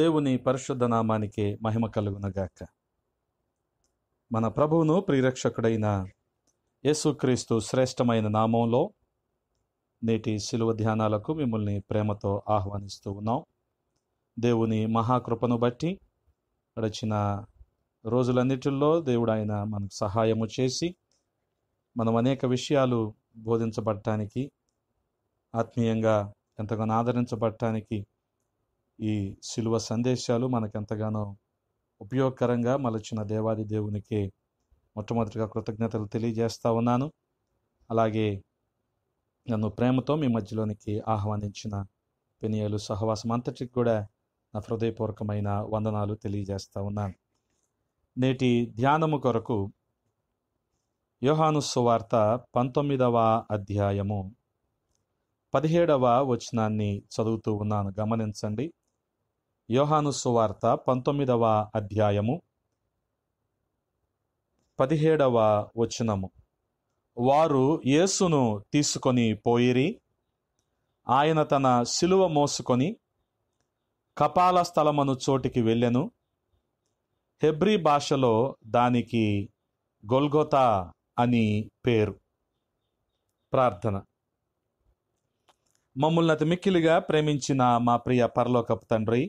దేవుని పరిశుద్ధ నామానికి మహిమ కలుగునగాక మన ప్రభువును ప్రిరక్షకుడైన యేసుక్రీస్తు శ్రేష్టమైన నామంలో నేటి శిలువ ధ్యానాలకు మిమ్మల్ని ప్రేమతో ఆహ్వానిస్తూ ఉన్నాం దేవుని మహాకృపను బట్టి గడిచిన రోజులన్నిటిల్లో దేవుడు ఆయన మనకు సహాయము చేసి మనం అనేక విషయాలు బోధించబడటానికి ఆత్మీయంగా ఎంతగానో ఆదరించబడటానికి ఈ శిలువ సందేశాలు మనకెంతగానో ఉపయోగకరంగా మలచిన దేవాది దేవునికి మొట్టమొదటిగా కృతజ్ఞతలు తెలియజేస్తా ఉన్నాను అలాగే నన్ను ప్రేమతో మీ మధ్యలోనికి ఆహ్వానించిన పెనియలు సహవాసం అంతటికి కూడా నా హృదయపూర్వకమైన వందనాలు తెలియజేస్తా ఉన్నాను నేటి ధ్యానము కొరకు యోహాను సువార్త పంతొమ్మిదవ అధ్యాయము పదిహేడవ వచనాన్ని చదువుతూ ఉన్నాను గమనించండి యోహాను సువార్త పంతొమ్మిదవ అధ్యాయము పదిహేడవ వచనము వారు యేసును తీసుకొని పోయిరి ఆయన తన శిలువ మోసుకొని కపాల స్థలమను చోటికి వెళ్ళెను హెబ్రి భాషలో దానికి గొల్గొతా అని పేరు ప్రార్థన మమ్మల్ని అతి మిక్కిలిగా ప్రేమించిన మా ప్రియ పరలోకపు తండ్రి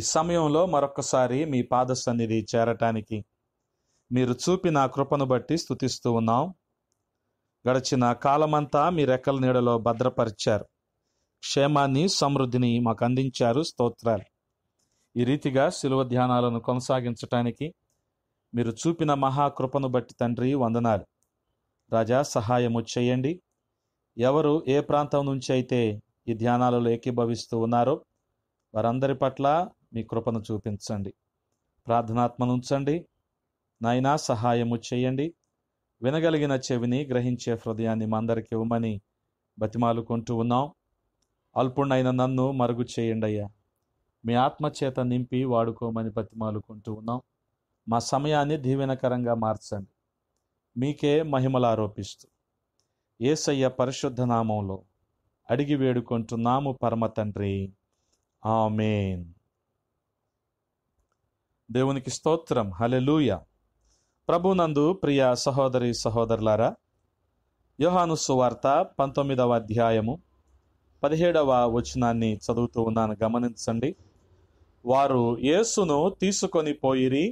ఈ సమయంలో మరొకసారి మీ పాద సన్నిధి చేరటానికి మీరు చూపిన కృపను బట్టి స్థుతిస్తూ ఉన్నాం గడిచిన కాలమంతా మీ రెక్కల నీడలో భద్రపరిచారు క్షేమాన్ని సమృద్ధిని మాకు అందించారు స్తోత్రాలు ఈ రీతిగా శిలువ ధ్యానాలను కొనసాగించటానికి మీరు చూపిన మహాకృపను బట్టి తండ్రి వందనాలు రాజా సహాయము చేయండి ఎవరు ఏ ప్రాంతం నుంచి అయితే ఈ ధ్యానాలలో ఏకీభవిస్తూ ఉన్నారో వారందరి పట్ల మీ కృపను చూపించండి ప్రార్థనాత్మను ఉంచండి నాయనా సహాయము చేయండి వినగలిగిన చెవిని గ్రహించే హృదయాన్ని మా అందరికి ఇవ్వమని బతిమాలుకుంటూ ఉన్నాం అల్పుణ్ణైన నన్ను మరుగు చేయండి అయ్యా మీ ఆత్మచేత నింపి వాడుకోమని బతిమాలుకుంటూ ఉన్నాం మా సమయాన్ని దీవెనకరంగా మార్చండి మీకే మహిమలు ఆరోపిస్తూ ఏసయ్య పరిశుద్ధ నామంలో అడిగి వేడుకుంటున్నాము పరమ తండ్రి ఆమెన్ దేవునికి స్తోత్రం హలెలూయ ప్రభునందు ప్రియ సహోదరి సహోదరులారా యోహాను సువార్త పంతొమ్మిదవ అధ్యాయము పదిహేడవ వచనాన్ని చదువుతూ ఉన్నాను గమనించండి వారు యేసును తీసుకొని పోయిరి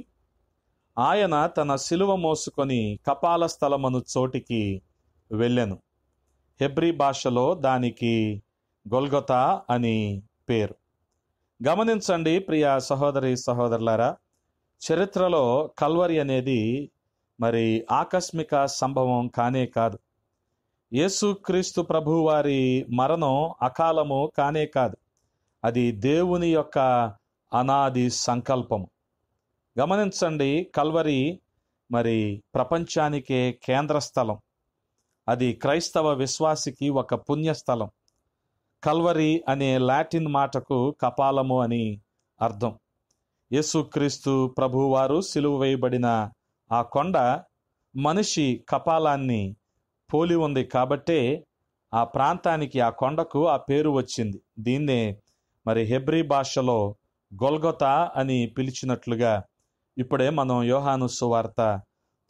ఆయన తన శిలువ మోసుకొని కపాల స్థలమను చోటికి వెళ్ళెను హెబ్రి భాషలో దానికి గొల్గొతా అని పేరు గమనించండి ప్రియ సహోదరి సహోదరులారా చరిత్రలో కల్వరి అనేది మరి ఆకస్మిక సంభవం కానే కాదు యేసుక్రీస్తు ప్రభు వారి మరణం అకాలము కానే కాదు అది దేవుని యొక్క అనాది సంకల్పము గమనించండి కల్వరి మరి ప్రపంచానికే కేంద్ర స్థలం అది క్రైస్తవ విశ్వాసికి ఒక పుణ్యస్థలం కల్వరి అనే లాటిన్ మాటకు కపాలము అని అర్థం యేసుక్రీస్తు ప్రభువారు సిలువ వేయబడిన ఆ కొండ మనిషి కపాలాన్ని పోలి ఉంది కాబట్టే ఆ ప్రాంతానికి ఆ కొండకు ఆ పేరు వచ్చింది దీన్నే మరి హెబ్రి భాషలో గొల్గొతా అని పిలిచినట్లుగా ఇప్పుడే మనం యోహాను సువార్త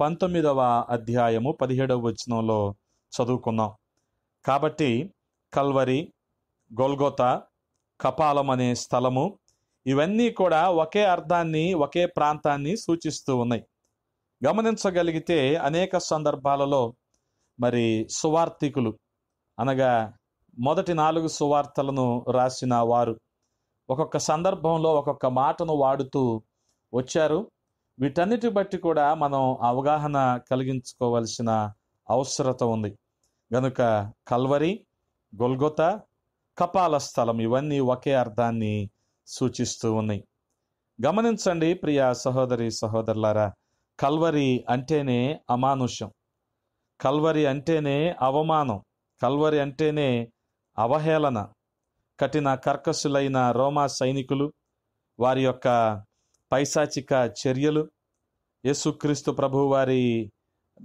పంతొమ్మిదవ అధ్యాయము పదిహేడవ వచనంలో చదువుకున్నాం కాబట్టి కల్వరి గొల్గొత కపాలం అనే స్థలము ఇవన్నీ కూడా ఒకే అర్థాన్ని ఒకే ప్రాంతాన్ని సూచిస్తూ ఉన్నాయి గమనించగలిగితే అనేక సందర్భాలలో మరి సువార్థికులు అనగా మొదటి నాలుగు సువార్తలను రాసిన వారు ఒక్కొక్క సందర్భంలో ఒక్కొక్క మాటను వాడుతూ వచ్చారు వీటన్నిటి బట్టి కూడా మనం అవగాహన కలిగించుకోవలసిన అవసరత ఉంది గనుక కల్వరి గొల్గొత కపాల స్థలం ఇవన్నీ ఒకే అర్థాన్ని సూచిస్తూ ఉన్నాయి గమనించండి ప్రియ సహోదరి సహోదరులారా కల్వరి అంటేనే అమానుష్యం కల్వరి అంటేనే అవమానం కల్వరి అంటేనే అవహేళన కఠిన కర్కసులైన రోమా సైనికులు వారి యొక్క పైశాచిక చర్యలు యేసుక్రీస్తు ప్రభు వారి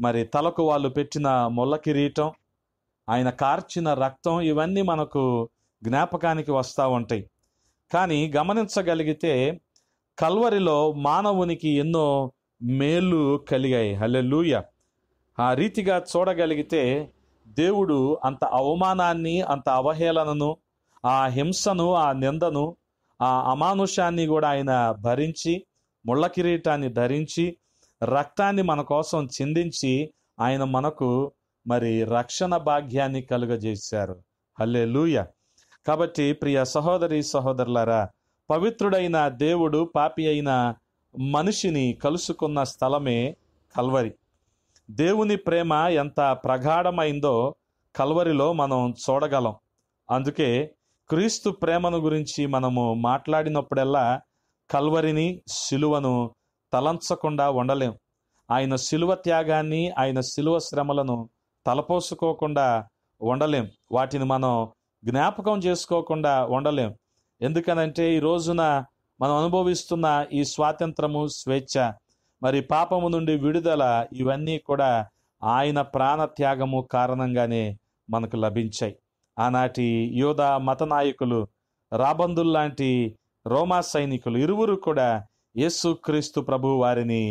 మరి తలకు వాళ్ళు పెట్టిన మొల్ల కిరీటం ఆయన కార్చిన రక్తం ఇవన్నీ మనకు జ్ఞాపకానికి వస్తూ ఉంటాయి కానీ గమనించగలిగితే కల్వరిలో మానవునికి ఎన్నో మేలు కలిగాయి హలెలూయ ఆ రీతిగా చూడగలిగితే దేవుడు అంత అవమానాన్ని అంత అవహేళనను ఆ హింసను ఆ నిందను ఆ అమానుషాన్ని కూడా ఆయన భరించి ముళ్ళ కిరీటాన్ని ధరించి రక్తాన్ని మన కోసం చిందించి ఆయన మనకు మరి రక్షణ భాగ్యాన్ని కలుగజేశారు హల్లే లూయ కాబట్టి ప్రియ సహోదరి సహోదరులారా పవిత్రుడైన దేవుడు పాపి అయిన మనిషిని కలుసుకున్న స్థలమే కల్వరి దేవుని ప్రేమ ఎంత ప్రగాఢమైందో కల్వరిలో మనం చూడగలం అందుకే క్రీస్తు ప్రేమను గురించి మనము మాట్లాడినప్పుడల్లా కల్వరిని శిలువను తలంచకుండా ఉండలేం ఆయన శిలువ త్యాగాన్ని ఆయన శిలువ శ్రమలను తలపోసుకోకుండా ఉండలేం వాటిని మనం జ్ఞాపకం చేసుకోకుండా ఉండలేం ఎందుకనంటే ఈ రోజున మనం అనుభవిస్తున్న ఈ స్వాతంత్రము స్వేచ్ఛ మరి పాపము నుండి విడుదల ఇవన్నీ కూడా ఆయన ప్రాణత్యాగము కారణంగానే మనకు లభించాయి ఆనాటి యోధ మత నాయకులు రాబందుల్ లాంటి రోమా సైనికులు ఇరువురు కూడా క్రీస్తు ప్రభు వారిని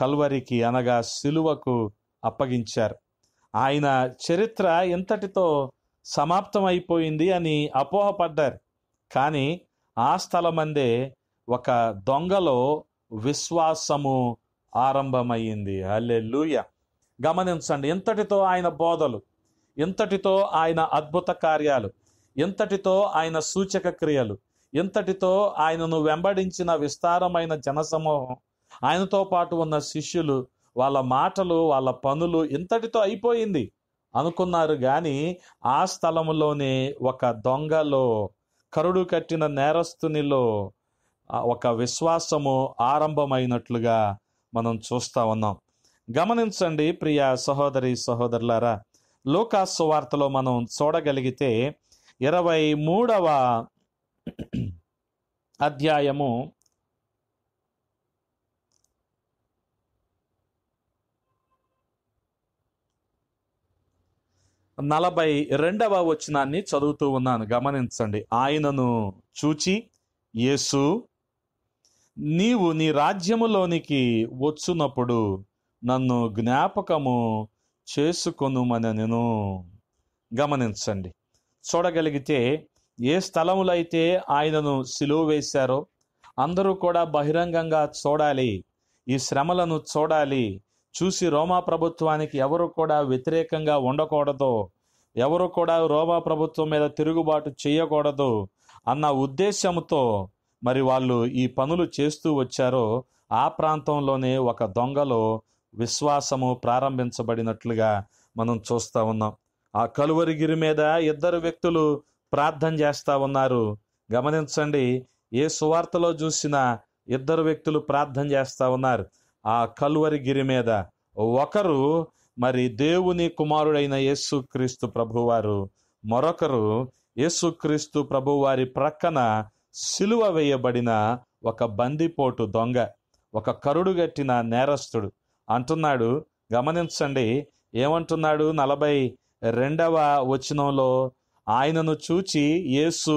కల్వరికి అనగా సిలువకు అప్పగించారు ఆయన చరిత్ర ఎంతటితో సమాప్తమైపోయింది అని అపోహపడ్డారు కానీ ఆ స్థలమందే ఒక దొంగలో విశ్వాసము ఆరంభమయ్యింది లూయ గమనించండి ఇంతటితో ఆయన బోధలు ఇంతటితో ఆయన అద్భుత కార్యాలు ఇంతటితో ఆయన సూచక క్రియలు ఇంతటితో ఆయనను వెంబడించిన విస్తారమైన జనసమూహం ఆయనతో పాటు ఉన్న శిష్యులు వాళ్ళ మాటలు వాళ్ళ పనులు ఇంతటితో అయిపోయింది అనుకున్నారు కానీ ఆ స్థలంలోనే ఒక దొంగలో కరుడు కట్టిన నేరస్తునిలో ఒక విశ్వాసము ఆరంభమైనట్లుగా మనం చూస్తా ఉన్నాం గమనించండి ప్రియ సహోదరి సహోదరులారా లోకాసు వార్తలో మనం చూడగలిగితే ఇరవై మూడవ అధ్యాయము నలభై రెండవ వచనాన్ని చదువుతూ ఉన్నాను గమనించండి ఆయనను చూచి యేసు నీవు నీ రాజ్యములోనికి వచ్చినప్పుడు నన్ను జ్ఞాపకము నేను గమనించండి చూడగలిగితే ఏ స్థలములైతే ఆయనను సిలువ వేశారో అందరూ కూడా బహిరంగంగా చూడాలి ఈ శ్రమలను చూడాలి చూసి రోమా ప్రభుత్వానికి ఎవరు కూడా వ్యతిరేకంగా ఉండకూడదు ఎవరు కూడా రోమా ప్రభుత్వం మీద తిరుగుబాటు చేయకూడదు అన్న ఉద్దేశంతో మరి వాళ్ళు ఈ పనులు చేస్తూ వచ్చారో ఆ ప్రాంతంలోనే ఒక దొంగలో విశ్వాసము ప్రారంభించబడినట్లుగా మనం చూస్తూ ఉన్నాం ఆ కలువరిగిరి మీద ఇద్దరు వ్యక్తులు ప్రార్థన చేస్తూ ఉన్నారు గమనించండి ఏ సువార్తలో చూసినా ఇద్దరు వ్యక్తులు ప్రార్థన చేస్తూ ఉన్నారు ఆ కలువరి గిరి మీద ఒకరు మరి దేవుని కుమారుడైన యేసుక్రీస్తు ప్రభువారు మరొకరు యేసుక్రీస్తు ప్రభువారి ప్రక్కన సిలువ వేయబడిన ఒక బందిపోటు దొంగ ఒక కరుడుగట్టిన నేరస్తుడు అంటున్నాడు గమనించండి ఏమంటున్నాడు నలభై రెండవ వచనంలో ఆయనను చూచి యేసు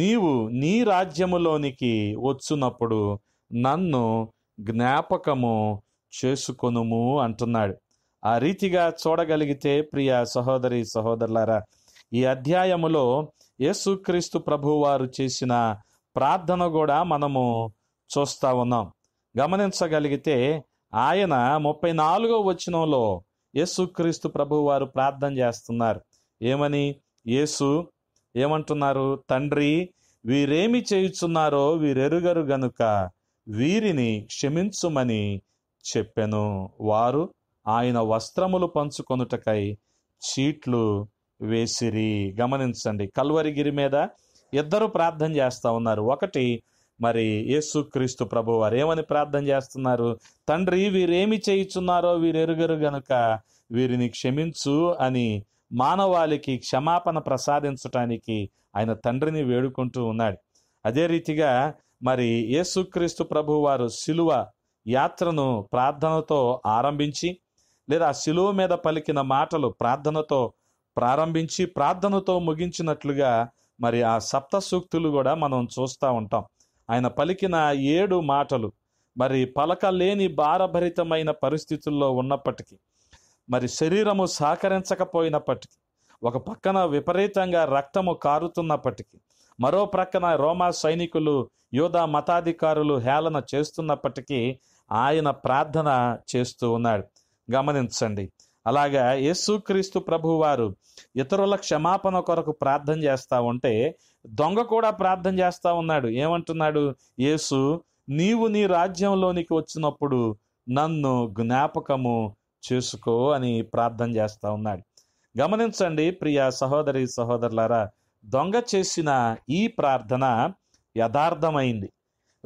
నీవు నీ రాజ్యములోనికి వచ్చినప్పుడు నన్ను జ్ఞాపకము చేసుకొనుము అంటున్నాడు ఆ రీతిగా చూడగలిగితే ప్రియ సహోదరి సహోదరులారా ఈ అధ్యాయములో యేసుక్రీస్తు ప్రభు వారు చేసిన ప్రార్థన కూడా మనము చూస్తా ఉన్నాం గమనించగలిగితే ఆయన ముప్పై నాలుగో వచనంలో యేసుక్రీస్తు ప్రభు వారు ప్రార్థన చేస్తున్నారు ఏమని యేసు ఏమంటున్నారు తండ్రి వీరేమి చేయుచున్నారో వీరెరుగరు గనుక వీరిని క్షమించుమని చెప్పెను వారు ఆయన వస్త్రములు పంచుకొనుటకై చీట్లు వేసిరి గమనించండి కల్వరిగిరి మీద ఇద్దరు ప్రార్థన చేస్తూ ఉన్నారు ఒకటి మరి క్రీస్తు ప్రభు వారు ఏమని ప్రార్థన చేస్తున్నారు తండ్రి వీరేమి చేయిచున్నారో వీరెరుగరు గనుక వీరిని క్షమించు అని మానవాళికి క్షమాపణ ప్రసాదించటానికి ఆయన తండ్రిని వేడుకుంటూ ఉన్నాడు అదే రీతిగా మరి యేసుక్రీస్తు ప్రభు వారు శిలువ యాత్రను ప్రార్థనతో ఆరంభించి లేదా శిలువ మీద పలికిన మాటలు ప్రార్థనతో ప్రారంభించి ప్రార్థనతో ముగించినట్లుగా మరి ఆ సప్త సూక్తులు కూడా మనం చూస్తూ ఉంటాం ఆయన పలికిన ఏడు మాటలు మరి పలకలేని భారభరితమైన పరిస్థితుల్లో ఉన్నప్పటికీ మరి శరీరము సహకరించకపోయినప్పటికీ ఒక పక్కన విపరీతంగా రక్తము కారుతున్నప్పటికీ మరో ప్రక్కన రోమా సైనికులు యోధా మతాధికారులు హేళన చేస్తున్నప్పటికీ ఆయన ప్రార్థన చేస్తూ ఉన్నాడు గమనించండి అలాగా యేసుక్రీస్తు ప్రభు వారు ఇతరుల క్షమాపణ కొరకు ప్రార్థన చేస్తూ ఉంటే దొంగ కూడా ప్రార్థన చేస్తూ ఉన్నాడు ఏమంటున్నాడు యేసు నీవు నీ రాజ్యంలోనికి వచ్చినప్పుడు నన్ను జ్ఞాపకము చేసుకో అని ప్రార్థన చేస్తూ ఉన్నాడు గమనించండి ప్రియ సహోదరి సహోదరులారా దొంగ చేసిన ఈ ప్రార్థన యథార్థమైంది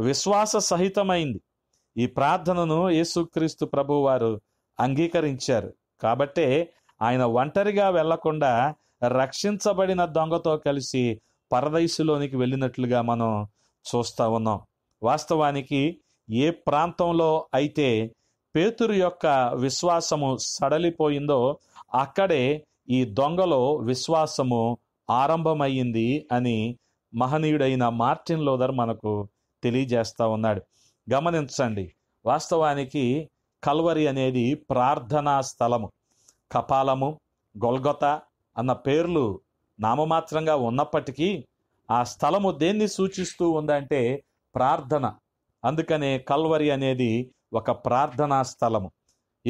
విశ్వాస సహితమైంది ఈ ప్రార్థనను యేసుక్రీస్తు ప్రభు వారు అంగీకరించారు కాబట్టే ఆయన ఒంటరిగా వెళ్లకుండా రక్షించబడిన దొంగతో కలిసి పరదైసులోనికి వెళ్ళినట్లుగా మనం చూస్తూ ఉన్నాం వాస్తవానికి ఏ ప్రాంతంలో అయితే పేతురు యొక్క విశ్వాసము సడలిపోయిందో అక్కడే ఈ దొంగలో విశ్వాసము ఆరంభమయ్యింది అని మహనీయుడైన మార్టిన్ లోదర్ మనకు తెలియజేస్తూ ఉన్నాడు గమనించండి వాస్తవానికి కల్వరి అనేది ప్రార్థనా స్థలము కపాలము గొల్గొత అన్న పేర్లు నామమాత్రంగా ఉన్నప్పటికీ ఆ స్థలము దేన్ని సూచిస్తూ ఉందంటే ప్రార్థన అందుకనే కల్వరి అనేది ఒక ప్రార్థనా స్థలము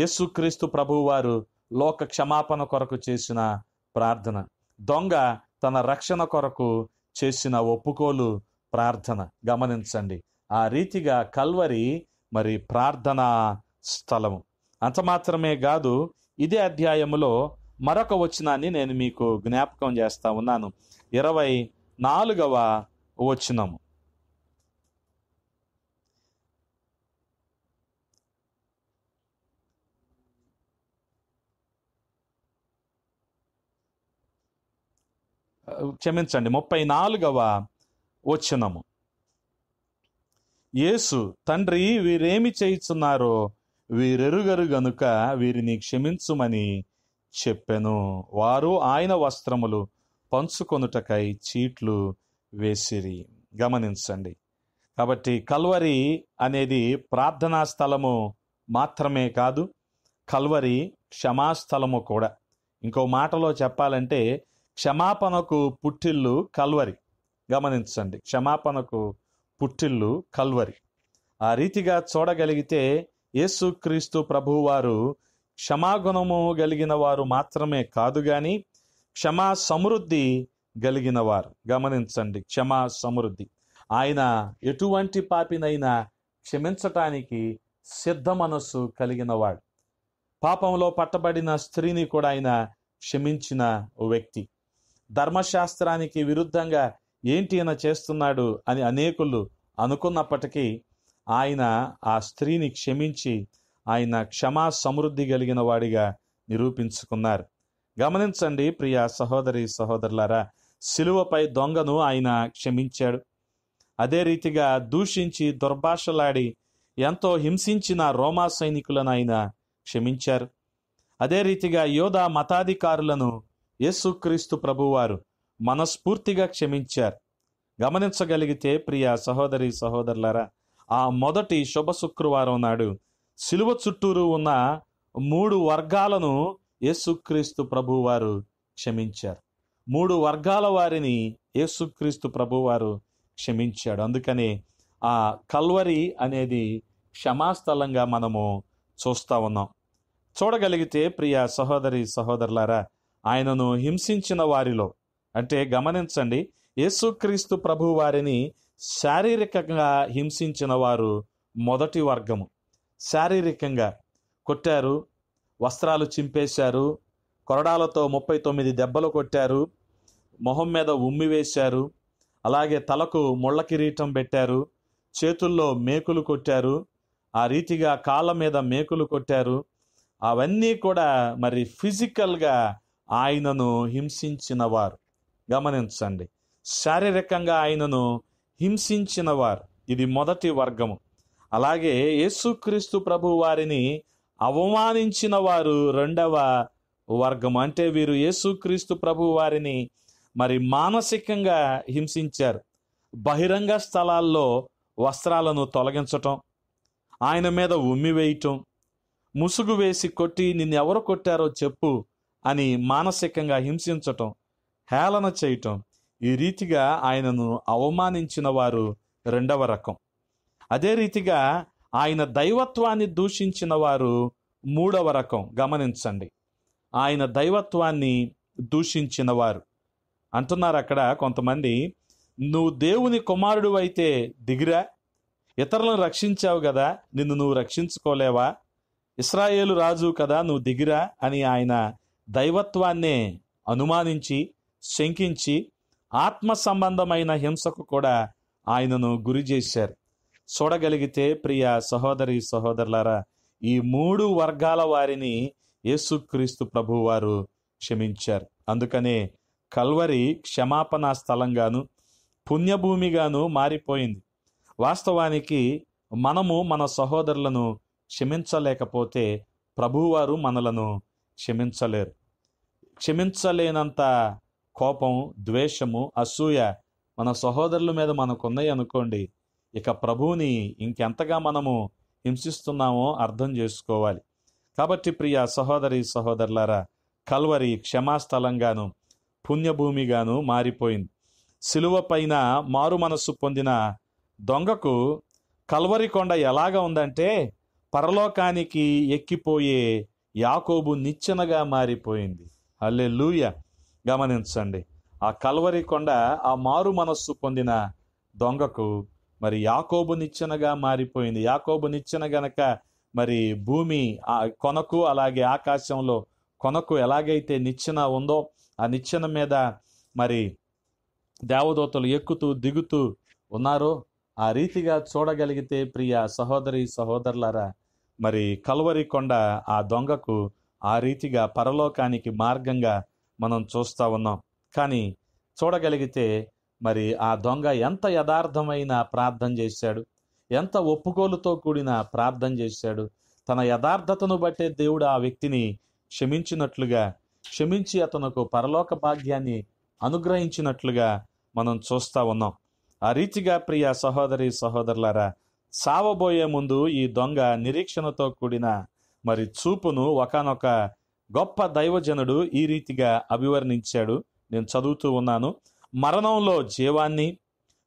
యేసుక్రీస్తు ప్రభువారు లోక క్షమాపణ కొరకు చేసిన ప్రార్థన దొంగ తన రక్షణ కొరకు చేసిన ఒప్పుకోలు ప్రార్థన గమనించండి ఆ రీతిగా కల్వరి మరి ప్రార్థనా స్థలము అంత మాత్రమే కాదు ఇదే అధ్యాయములో మరొక వచనాన్ని నేను మీకు జ్ఞాపకం చేస్తా ఉన్నాను ఇరవై నాలుగవ వచనము క్షమించండి ముప్పై నాలుగవ వచ్చినము యేసు తండ్రి వీరేమి చేయుచున్నారో వీరెరుగరు గనుక వీరిని క్షమించుమని చెప్పెను వారు ఆయన వస్త్రములు పంచుకొనుటకై చీట్లు వేసిరి గమనించండి కాబట్టి కల్వరి అనేది ప్రార్థనా స్థలము మాత్రమే కాదు కల్వరి క్షమాస్థలము కూడా ఇంకో మాటలో చెప్పాలంటే క్షమాపణకు పుట్టిల్లు కల్వరి గమనించండి క్షమాపణకు పుట్టిల్లు కల్వరి ఆ రీతిగా చూడగలిగితే యేసుక్రీస్తు ప్రభువారు క్షమాగుణము కలిగిన వారు మాత్రమే కాదు కానీ క్షమా సమృద్ధి కలిగిన వారు గమనించండి క్షమా సమృద్ధి ఆయన ఎటువంటి పాపినైనా క్షమించటానికి సిద్ధ మనస్సు కలిగిన వాడు పాపంలో పట్టబడిన స్త్రీని కూడా ఆయన క్షమించిన వ్యక్తి ధర్మశాస్త్రానికి విరుద్ధంగా ఏంటి ఆయన చేస్తున్నాడు అని అనేకులు అనుకున్నప్పటికీ ఆయన ఆ స్త్రీని క్షమించి ఆయన క్షమా సమృద్ధి కలిగిన వాడిగా నిరూపించుకున్నారు గమనించండి ప్రియ సహోదరి సహోదరులారా సిలువపై దొంగను ఆయన క్షమించాడు అదే రీతిగా దూషించి దుర్భాషలాడి ఎంతో హింసించిన రోమా సైనికులను ఆయన క్షమించారు అదే రీతిగా యోధా మతాధికారులను యేసుక్రీస్తు ప్రభువారు మనస్ఫూర్తిగా క్షమించారు గమనించగలిగితే ప్రియ సహోదరి సహోదరులరా ఆ మొదటి శుభ శుక్రవారం నాడు సిలువ చుట్టూరు ఉన్న మూడు వర్గాలను యేసుక్రీస్తు ప్రభువారు క్షమించారు మూడు వర్గాల వారిని యేసుక్రీస్తు ప్రభువారు క్షమించాడు అందుకనే ఆ కల్వరి అనేది క్షమాస్థలంగా మనము చూస్తూ ఉన్నాం చూడగలిగితే ప్రియ సహోదరి సహోదరులారా ఆయనను హింసించిన వారిలో అంటే గమనించండి యేసుక్రీస్తు ప్రభు వారిని శారీరకంగా హింసించిన వారు మొదటి వర్గము శారీరకంగా కొట్టారు వస్త్రాలు చింపేశారు కొరడాలతో ముప్పై తొమ్మిది దెబ్బలు కొట్టారు మొహం మీద ఉమ్మి వేశారు అలాగే తలకు ముళ్ళ కిరీటం పెట్టారు చేతుల్లో మేకులు కొట్టారు ఆ రీతిగా కాళ్ళ మీద మేకులు కొట్టారు అవన్నీ కూడా మరి ఫిజికల్గా ఆయనను హింసించిన వారు గమనించండి శారీరకంగా ఆయనను హింసించిన వారు ఇది మొదటి వర్గము అలాగే యేసుక్రీస్తు ప్రభు వారిని అవమానించిన వారు రెండవ వర్గం అంటే వీరు యేసుక్రీస్తు ప్రభు వారిని మరి మానసికంగా హింసించారు బహిరంగ స్థలాల్లో వస్త్రాలను తొలగించటం ఆయన మీద ఉమ్మివేయటం ముసుగు వేసి కొట్టి నిన్నెవరు కొట్టారో చెప్పు అని మానసికంగా హింసించటం హేళన చేయటం ఈ రీతిగా ఆయనను అవమానించిన వారు రెండవ రకం అదే రీతిగా ఆయన దైవత్వాన్ని దూషించిన వారు మూడవ రకం గమనించండి ఆయన దైవత్వాన్ని దూషించిన వారు అంటున్నారు అక్కడ కొంతమంది నువ్వు దేవుని కుమారుడు అయితే దిగిరా ఇతరులను రక్షించావు కదా నిన్ను నువ్వు రక్షించుకోలేవా ఇస్రాయేలు రాజు కదా నువ్వు దిగిరా అని ఆయన దైవత్వాన్నే అనుమానించి శంకించి ఆత్మ సంబంధమైన హింసకు కూడా ఆయనను గురి చేశారు చూడగలిగితే ప్రియ సహోదరి సహోదరులారా ఈ మూడు వర్గాల వారిని యేసుక్రీస్తు ప్రభువారు క్షమించారు అందుకనే కల్వరి క్షమాపణ స్థలంగాను పుణ్యభూమిగాను మారిపోయింది వాస్తవానికి మనము మన సహోదరులను క్షమించలేకపోతే ప్రభువారు మనలను క్షమించలేరు క్షమించలేనంత కోపం ద్వేషము అసూయ మన సహోదరుల మీద మనకున్నాయి అనుకోండి ఇక ప్రభువుని ఇంకెంతగా మనము హింసిస్తున్నామో అర్థం చేసుకోవాలి కాబట్టి ప్రియ సహోదరి సహోదరులారా కల్వరి క్షమాస్థలంగాను పుణ్యభూమిగాను మారిపోయింది సిలువ పైన మారు మనస్సు పొందిన దొంగకు కల్వరి కొండ ఎలాగ ఉందంటే పరలోకానికి ఎక్కిపోయే యాకోబు నిచ్చెనగా మారిపోయింది అల్లే లూయ గమనించండి ఆ కల్వరి కొండ ఆ మారు మనస్సు పొందిన దొంగకు మరి యాకోబు నిచ్చెనగా మారిపోయింది యాకోబు నిచ్చెన గనక మరి భూమి ఆ కొనకు అలాగే ఆకాశంలో కొనకు ఎలాగైతే నిచ్చెన ఉందో ఆ నిచ్చెన మీద మరి దేవదూతలు ఎక్కుతూ దిగుతూ ఉన్నారో ఆ రీతిగా చూడగలిగితే ప్రియ సహోదరి సహోదరులారా మరి కల్వరి కొండ ఆ దొంగకు ఆ రీతిగా పరలోకానికి మార్గంగా మనం చూస్తూ ఉన్నాం కానీ చూడగలిగితే మరి ఆ దొంగ ఎంత యథార్థమైన ప్రార్థన చేశాడు ఎంత ఒప్పుకోలుతో కూడిన ప్రార్థన చేశాడు తన యథార్థతను బట్టే దేవుడు ఆ వ్యక్తిని క్షమించినట్లుగా క్షమించి అతనుకు పరలోక భాగ్యాన్ని అనుగ్రహించినట్లుగా మనం చూస్తూ ఉన్నాం ఆ రీతిగా ప్రియ సహోదరి సహోదరులారా సావబోయే ముందు ఈ దొంగ నిరీక్షణతో కూడిన మరి చూపును ఒకనొక గొప్ప దైవజనుడు ఈ రీతిగా అభివర్ణించాడు నేను చదువుతూ ఉన్నాను మరణంలో జీవాన్ని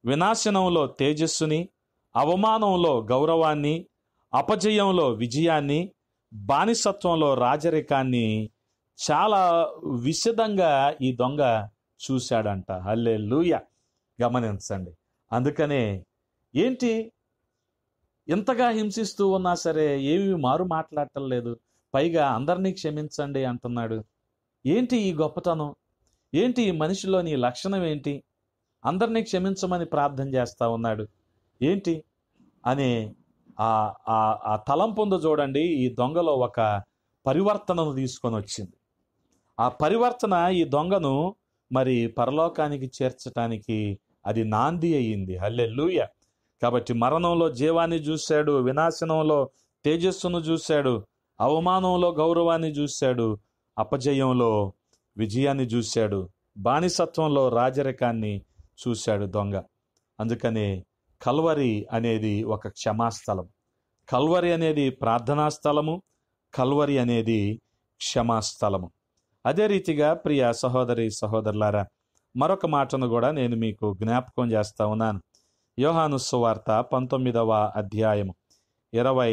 వినాశనంలో తేజస్సుని అవమానంలో గౌరవాన్ని అపజయంలో విజయాన్ని బానిసత్వంలో రాజరికాన్ని చాలా విశదంగా ఈ దొంగ చూశాడంట అల్లే లూయ గమనించండి అందుకనే ఏంటి ఎంతగా హింసిస్తూ ఉన్నా సరే ఏవి మారు మాట్లాడటం లేదు పైగా అందరినీ క్షమించండి అంటున్నాడు ఏంటి ఈ గొప్పతనం ఏంటి ఈ మనిషిలోని లక్షణం ఏంటి అందరినీ క్షమించమని ప్రార్థన చేస్తూ ఉన్నాడు ఏంటి అనే ఆ తలంపొందు చూడండి ఈ దొంగలో ఒక పరివర్తనను తీసుకొని వచ్చింది ఆ పరివర్తన ఈ దొంగను మరి పరలోకానికి చేర్చటానికి అది నాంది అయ్యింది హల్లెలూయ కాబట్టి మరణంలో జీవాన్ని చూశాడు వినాశనంలో తేజస్సును చూశాడు అవమానంలో గౌరవాన్ని చూశాడు అపజయంలో విజయాన్ని చూశాడు బానిసత్వంలో రాజరికాన్ని చూశాడు దొంగ అందుకనే కల్వరి అనేది ఒక క్షమాస్థలం కల్వరి అనేది ప్రార్థనా స్థలము కల్వరి అనేది క్షమాస్థలము అదే రీతిగా ప్రియ సహోదరి సహోదరులారా మరొక మాటను కూడా నేను మీకు జ్ఞాపకం చేస్తా ఉన్నాను యోహాను సువార్త పంతొమ్మిదవ అధ్యాయము ఇరవై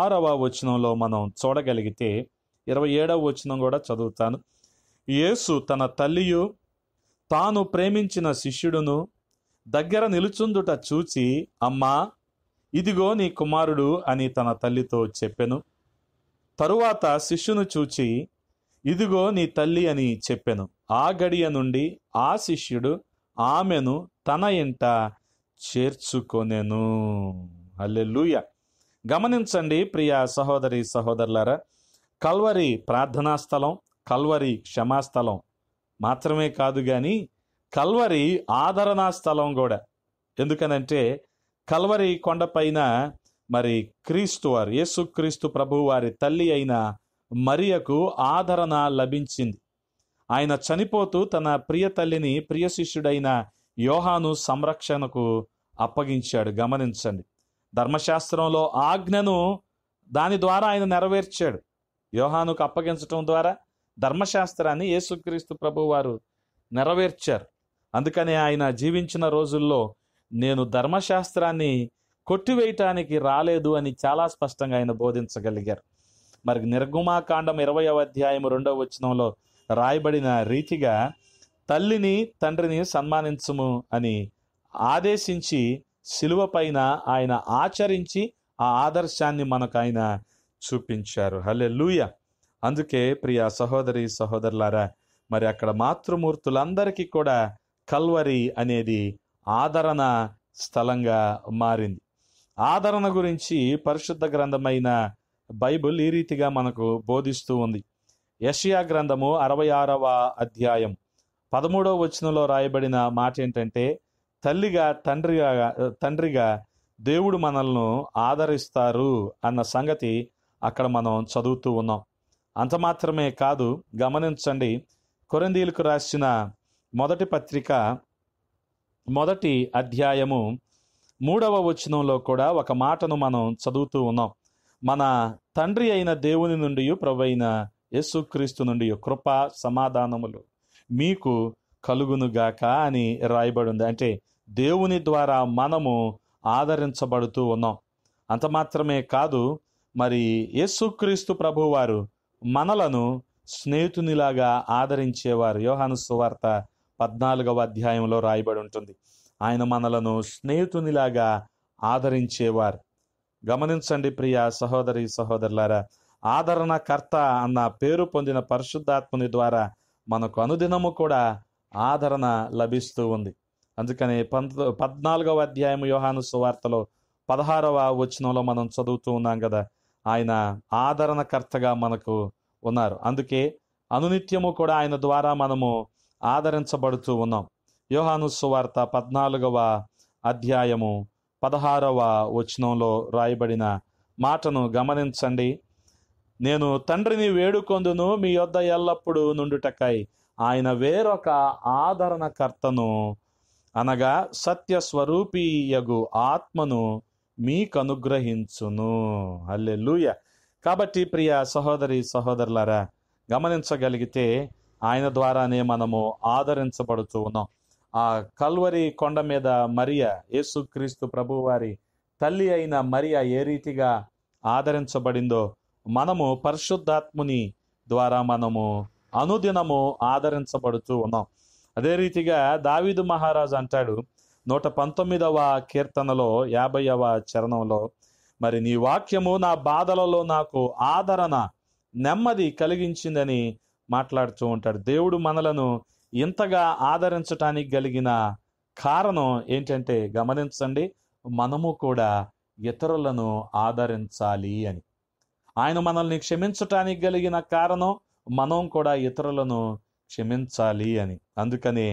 ఆరవ వచనంలో మనం చూడగలిగితే ఇరవై ఏడవ వచనం కూడా చదువుతాను యేసు తన తల్లియు తాను ప్రేమించిన శిష్యుడును దగ్గర నిలుచుందుట చూచి అమ్మా ఇదిగో నీ కుమారుడు అని తన తల్లితో చెప్పెను తరువాత శిష్యును చూచి ఇదిగో నీ తల్లి అని చెప్పెను ఆ గడియ నుండి ఆ శిష్యుడు ఆమెను తన ఇంట చేర్చుకొనెను అల్లెలుయ గమనించండి ప్రియ సహోదరి సహోదరులారా కల్వరి ప్రార్థనా స్థలం కల్వరి క్షమాస్థలం మాత్రమే కాదు కానీ కల్వరి ఆదరణా స్థలం కూడా ఎందుకనంటే కల్వరి కొండపైన మరి క్రీస్తు వారు యేసుక్రీస్తు ప్రభు వారి తల్లి అయిన మరియకు ఆదరణ లభించింది ఆయన చనిపోతూ తన ప్రియ తల్లిని ప్రియ శిష్యుడైన యోహాను సంరక్షణకు అప్పగించాడు గమనించండి ధర్మశాస్త్రంలో ఆజ్ఞను దాని ద్వారా ఆయన నెరవేర్చాడు యోహానుకు అప్పగించటం ద్వారా ధర్మశాస్త్రాన్ని యేసుక్రీస్తు ప్రభు వారు నెరవేర్చారు అందుకనే ఆయన జీవించిన రోజుల్లో నేను ధర్మశాస్త్రాన్ని కొట్టివేయటానికి రాలేదు అని చాలా స్పష్టంగా ఆయన బోధించగలిగారు మరి నిర్గుమాకాండం ఇరవయవ అధ్యాయం రెండవ వచనంలో రాయబడిన రీతిగా తల్లిని తండ్రిని సన్మానించము అని ఆదేశించి శిలువ ఆయన ఆచరించి ఆ ఆదర్శాన్ని మనకు ఆయన చూపించారు హలే లూయ అందుకే ప్రియ సహోదరి సహోదరులారా మరి అక్కడ మాతృమూర్తులందరికీ కూడా కల్వరి అనేది ఆదరణ స్థలంగా మారింది ఆదరణ గురించి పరిశుద్ధ గ్రంథమైన బైబుల్ ఈ రీతిగా మనకు బోధిస్తూ ఉంది యషియా గ్రంథము అరవై ఆరవ అధ్యాయం పదమూడవ వచనంలో రాయబడిన మాట ఏంటంటే తల్లిగా తండ్రిగా తండ్రిగా దేవుడు మనల్ని ఆదరిస్తారు అన్న సంగతి అక్కడ మనం చదువుతూ ఉన్నాం అంత మాత్రమే కాదు గమనించండి కొరందీలకు రాసిన మొదటి పత్రిక మొదటి అధ్యాయము మూడవ వచనంలో కూడా ఒక మాటను మనం చదువుతూ ఉన్నాం మన తండ్రి అయిన దేవుని నుండి ప్రభు అయిన యేసుక్రీస్తు నుండి కృప సమాధానములు మీకు కలుగునుగాక అని రాయబడి ఉంది అంటే దేవుని ద్వారా మనము ఆదరించబడుతూ ఉన్నాం అంత మాత్రమే కాదు మరి యేసుక్రీస్తు ప్రభువారు మనలను స్నేహితునిలాగా ఆదరించేవారు యోహాను సువార్త పద్నాలుగవ అధ్యాయంలో రాయబడి ఉంటుంది ఆయన మనలను స్నేహితునిలాగా ఆదరించేవారు గమనించండి ప్రియ సహోదరి సహోదరులారా ఆదరణకర్త అన్న పేరు పొందిన పరిశుద్ధాత్ముని ద్వారా మనకు అనుదినము కూడా ఆదరణ లభిస్తూ ఉంది అందుకని పంత పద్నాలుగవ అధ్యాయం యోహాను సువార్తలో పదహారవ వచనంలో మనం చదువుతూ ఉన్నాం కదా ఆయన ఆదరణకర్తగా మనకు ఉన్నారు అందుకే అనునిత్యము కూడా ఆయన ద్వారా మనము ఆదరించబడుతూ ఉన్నాం యోహాను సువార్త పద్నాలుగవ అధ్యాయము పదహారవ వచనంలో రాయబడిన మాటను గమనించండి నేను తండ్రిని వేడుకొందును మీ యొద్ద ఎల్లప్పుడూ నుండుటకాయి ఆయన వేరొక ఆదరణకర్తను అనగా సత్య స్వరూపీయగు ఆత్మను మీకు అనుగ్రహించును లూయ కాబట్టి ప్రియ సహోదరి సహోదరులారా గమనించగలిగితే ఆయన ద్వారానే మనము ఆదరించబడుతూ ఉన్నాం ఆ కల్వరి కొండ మీద మరియ యేసుక్రీస్తు ప్రభువారి తల్లి అయిన మరియ ఏ రీతిగా ఆదరించబడిందో మనము పరిశుద్ధాత్ముని ద్వారా మనము అనుదినము ఆదరించబడుతూ ఉన్నాం అదే రీతిగా దావీదు మహారాజు అంటాడు నూట పంతొమ్మిదవ కీర్తనలో యాభైవ చరణంలో మరి నీ వాక్యము నా బాధలలో నాకు ఆదరణ నెమ్మది కలిగించిందని మాట్లాడుతూ ఉంటాడు దేవుడు మనలను ఇంతగా ఆదరించటానికి కలిగిన కారణం ఏంటంటే గమనించండి మనము కూడా ఇతరులను ఆదరించాలి అని ఆయన మనల్ని క్షమించటానికి కలిగిన కారణం మనం కూడా ఇతరులను క్షమించాలి అని అందుకని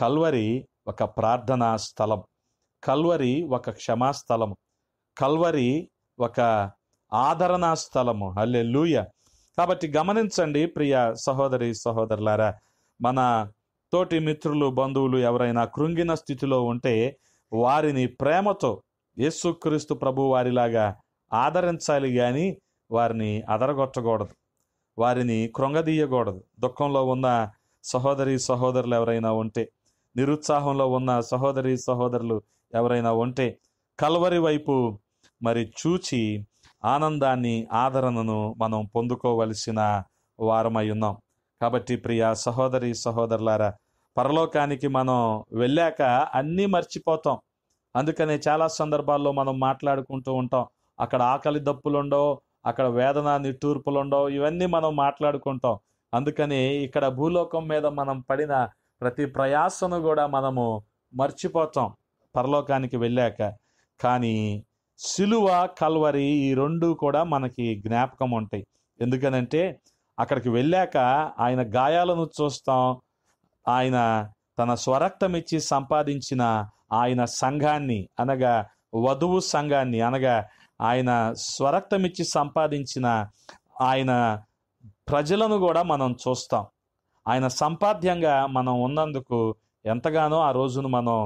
కల్వరి ఒక ప్రార్థనా స్థలం కల్వరి ఒక క్షమాస్థలం కల్వరి ఒక ఆదరణ స్థలము అల్లే లూయ కాబట్టి గమనించండి ప్రియ సహోదరి సహోదరులారా మన తోటి మిత్రులు బంధువులు ఎవరైనా కృంగిన స్థితిలో ఉంటే వారిని ప్రేమతో యేసుక్రీస్తు ప్రభు వారిలాగా ఆదరించాలి కానీ వారిని అదరగొట్టకూడదు వారిని కృంగదీయకూడదు దుఃఖంలో ఉన్న సహోదరి సహోదరులు ఎవరైనా ఉంటే నిరుత్సాహంలో ఉన్న సహోదరి సహోదరులు ఎవరైనా ఉంటే కలవరి వైపు మరి చూచి ఆనందాన్ని ఆదరణను మనం పొందుకోవలసిన వారమై ఉన్నాం కాబట్టి ప్రియ సహోదరి సహోదరులారా పరలోకానికి మనం వెళ్ళాక అన్నీ మర్చిపోతాం అందుకనే చాలా సందర్భాల్లో మనం మాట్లాడుకుంటూ ఉంటాం అక్కడ ఆకలి దప్పులుండవు అక్కడ వేదన నిట్టూర్పులు ఉండవు ఇవన్నీ మనం మాట్లాడుకుంటాం అందుకని ఇక్కడ భూలోకం మీద మనం పడిన ప్రతి ప్రయాసను కూడా మనము మర్చిపోతాం పరలోకానికి వెళ్ళాక కానీ సిలువ కల్వరి ఈ రెండు కూడా మనకి జ్ఞాపకం ఉంటాయి ఎందుకనంటే అక్కడికి వెళ్ళాక ఆయన గాయాలను చూస్తాం ఆయన తన స్వరక్తం ఇచ్చి సంపాదించిన ఆయన సంఘాన్ని అనగా వధువు సంఘాన్ని అనగా ఆయన స్వరక్తమిచ్చి సంపాదించిన ఆయన ప్రజలను కూడా మనం చూస్తాం ఆయన సంపాద్యంగా మనం ఉన్నందుకు ఎంతగానో ఆ రోజును మనం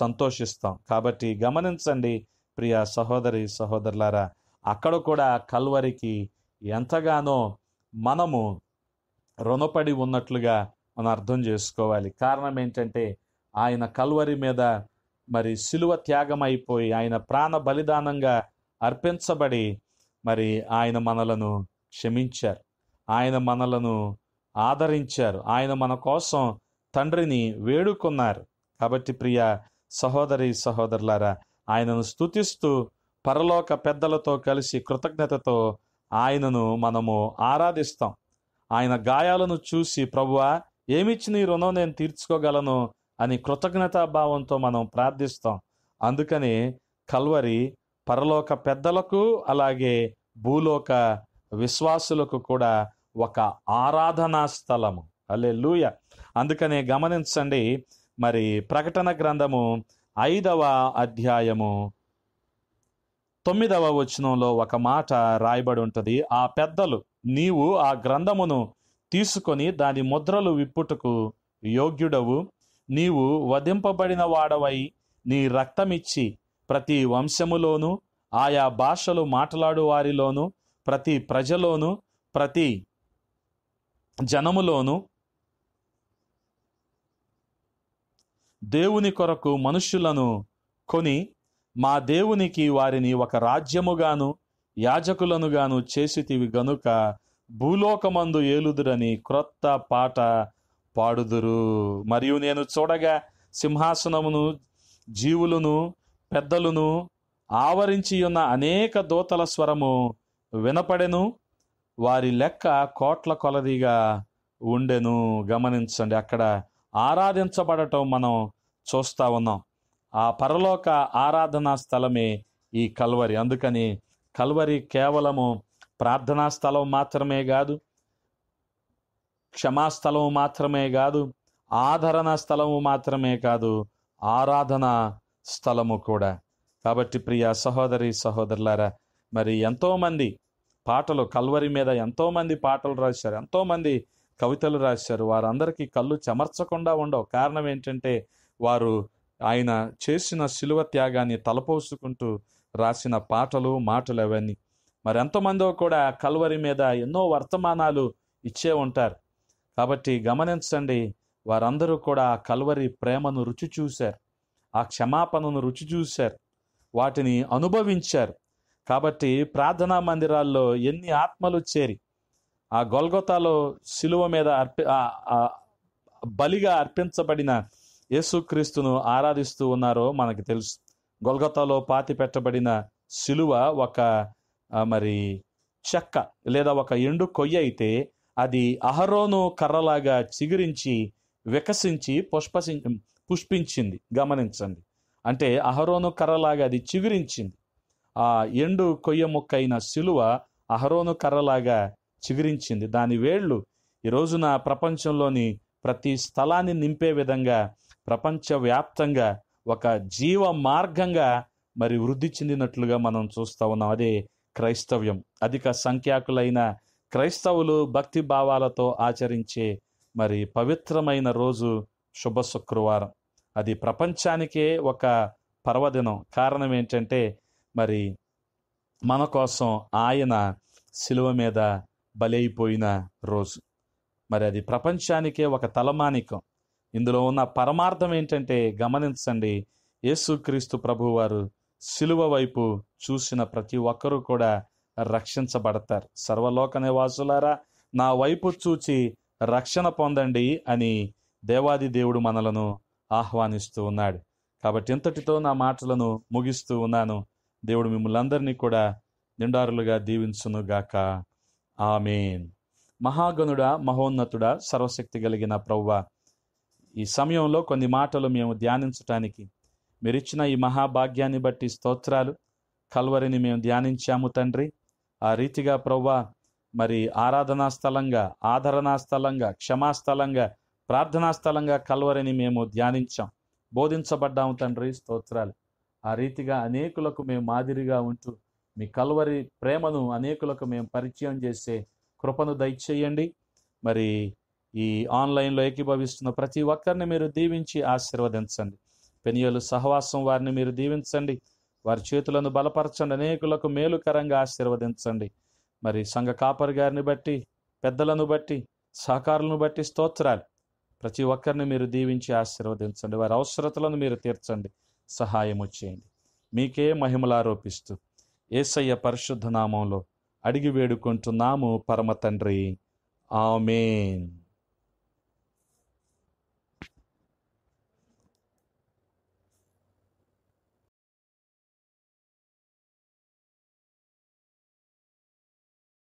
సంతోషిస్తాం కాబట్టి గమనించండి ప్రియ సహోదరి సహోదరులారా అక్కడ కూడా కల్వరికి ఎంతగానో మనము రుణపడి ఉన్నట్లుగా మనం అర్థం చేసుకోవాలి కారణం ఏంటంటే ఆయన కల్వరి మీద మరి సిలువ త్యాగం అయిపోయి ఆయన ప్రాణ బలిదానంగా అర్పించబడి మరి ఆయన మనలను క్షమించారు ఆయన మనలను ఆదరించారు ఆయన మన కోసం తండ్రిని వేడుకున్నారు కాబట్టి ప్రియ సహోదరి సహోదరులారా ఆయనను స్థుతిస్తూ పరలోక పెద్దలతో కలిసి కృతజ్ఞతతో ఆయనను మనము ఆరాధిస్తాం ఆయన గాయాలను చూసి ప్రభువా ఏమిచ్చిన ఈ రుణం నేను తీర్చుకోగలను అని కృతజ్ఞతాభావంతో మనం ప్రార్థిస్తాం అందుకని కల్వరి పరలోక పెద్దలకు అలాగే భూలోక విశ్వాసులకు కూడా ఒక ఆరాధనా స్థలము అల్లే లూయ అందుకనే గమనించండి మరి ప్రకటన గ్రంథము ఐదవ అధ్యాయము తొమ్మిదవ వచనంలో ఒక మాట రాయబడి ఉంటుంది ఆ పెద్దలు నీవు ఆ గ్రంథమును తీసుకొని దాని ముద్రలు విప్పుటకు యోగ్యుడవు నీవు వధింపబడిన వాడవై నీ రక్తమిచ్చి ప్రతి వంశములోను ఆయా భాషలు మాట్లాడు వారిలోను ప్రతి ప్రజలోను ప్రతి జనములోను దేవుని కొరకు మనుష్యులను కొని మా దేవునికి వారిని ఒక రాజ్యముగాను యాజకులనుగాను చేసితివి గనుక భూలోకమందు ఏలుదురని క్రొత్త పాట పాడుదురు మరియు నేను చూడగా సింహాసనమును జీవులను పెద్దలును ఆవరించియున్న అనేక దూతల స్వరము వినపడెను వారి లెక్క కోట్ల కొలదిగా ఉండెను గమనించండి అక్కడ ఆరాధించబడటం మనం చూస్తూ ఉన్నాం ఆ పరలోక ఆరాధనా స్థలమే ఈ కల్వరి అందుకని కల్వరి కేవలము ప్రార్థనా స్థలం మాత్రమే కాదు క్షమాస్థలం మాత్రమే కాదు ఆదరణ స్థలము మాత్రమే కాదు ఆరాధన స్థలము కూడా కాబట్టి ప్రియ సహోదరి సహోదరులారా మరి ఎంతోమంది పాటలు కల్వరి మీద ఎంతోమంది పాటలు రాశారు ఎంతోమంది కవితలు రాశారు వారందరికీ కళ్ళు చెమర్చకుండా ఉండవు కారణం ఏంటంటే వారు ఆయన చేసిన శిలువ త్యాగాన్ని తలపోసుకుంటూ రాసిన పాటలు మాటలు అవన్నీ మరి ఎంతమందో కూడా కల్వరి మీద ఎన్నో వర్తమానాలు ఇచ్చే ఉంటారు కాబట్టి గమనించండి వారందరూ కూడా కల్వరి ప్రేమను రుచి చూశారు ఆ క్షమాపణను రుచి చూశారు వాటిని అనుభవించారు కాబట్టి ప్రార్థనా మందిరాల్లో ఎన్ని ఆత్మలు చేరి ఆ గొల్గొతాలో శిలువ మీద అర్పి బలిగా అర్పించబడిన యేసుక్రీస్తును ఆరాధిస్తూ ఉన్నారో మనకు తెలుసు గొల్గొతాలో పాతి పెట్టబడిన శిలువ ఒక మరి చెక్క లేదా ఒక ఎండు కొయ్య అయితే అది అహరోను కర్రలాగా చిగురించి వికసించి పుష్పసి పుష్పించింది గమనించండి అంటే అహరోను కర్రలాగా అది చిగురించింది ఆ ఎండు కొయ్య మొక్క అయిన సిలువ అహరోను కర్రలాగా చిగురించింది దాని వేళ్ళు ఈ రోజున ప్రపంచంలోని ప్రతి స్థలాన్ని నింపే విధంగా ప్రపంచవ్యాప్తంగా ఒక జీవ మార్గంగా మరి వృద్ధి చెందినట్లుగా మనం చూస్తూ ఉన్నాం అదే క్రైస్తవ్యం అధిక సంఖ్యాకులైన క్రైస్తవులు భక్తి భావాలతో ఆచరించే మరి పవిత్రమైన రోజు శుభ శుక్రవారం అది ప్రపంచానికే ఒక పర్వదినం కారణం ఏంటంటే మరి మన కోసం ఆయన శిలువ మీద బలైపోయిన రోజు మరి అది ప్రపంచానికే ఒక తలమానికం ఇందులో ఉన్న పరమార్థం ఏంటంటే గమనించండి యేసుక్రీస్తు ప్రభువారు శిలువ వైపు చూసిన ప్రతి ఒక్కరూ కూడా రక్షించబడతారు సర్వలోక నివాసులారా నా వైపు చూచి రక్షణ పొందండి అని దేవాది దేవుడు మనలను ఆహ్వానిస్తూ ఉన్నాడు కాబట్టి ఇంతటితో నా మాటలను ముగిస్తూ ఉన్నాను దేవుడు మిమ్మల్ని అందరినీ కూడా నిండారులుగా దీవించునుగాక ఆమెన్ మహాగణుడ మహోన్నతుడా సర్వశక్తి కలిగిన ప్రవ్వ ఈ సమయంలో కొన్ని మాటలు మేము ధ్యానించటానికి మీరిచ్చిన ఈ మహాభాగ్యాన్ని బట్టి స్తోత్రాలు కల్వరిని మేము ధ్యానించాము తండ్రి ఆ రీతిగా ప్రవ్వ మరి ఆరాధనా స్థలంగా ఆదరణా స్థలంగా క్షమాస్థలంగా ప్రార్థనా స్థలంగా కల్వరిని మేము ధ్యానించాం బోధించబడ్డాము తండ్రి స్తోత్రాలు ఆ రీతిగా అనేకులకు మేము మాదిరిగా ఉంటూ మీ కల్వరి ప్రేమను అనేకులకు మేము పరిచయం చేసే కృపను దయచేయండి మరి ఈ ఆన్లైన్లో ఏకీభవిస్తున్న ప్రతి ఒక్కరిని మీరు దీవించి ఆశీర్వదించండి పెనియలు సహవాసం వారిని మీరు దీవించండి వారి చేతులను బలపరచండి అనేకులకు మేలుకరంగా ఆశీర్వదించండి మరి సంఘ కాపరి గారిని బట్టి పెద్దలను బట్టి సహకారులను బట్టి స్తోత్రాలు ప్రతి ఒక్కరిని మీరు దీవించి ఆశీర్వదించండి వారి అవసరతలను మీరు తీర్చండి సహాయం చేయండి మీకే మహిమలు ఆరోపిస్తూ ఏసయ్య పరిశుద్ధ నామంలో అడిగి వేడుకుంటున్నాము పరమ తండ్రి ఆమెన్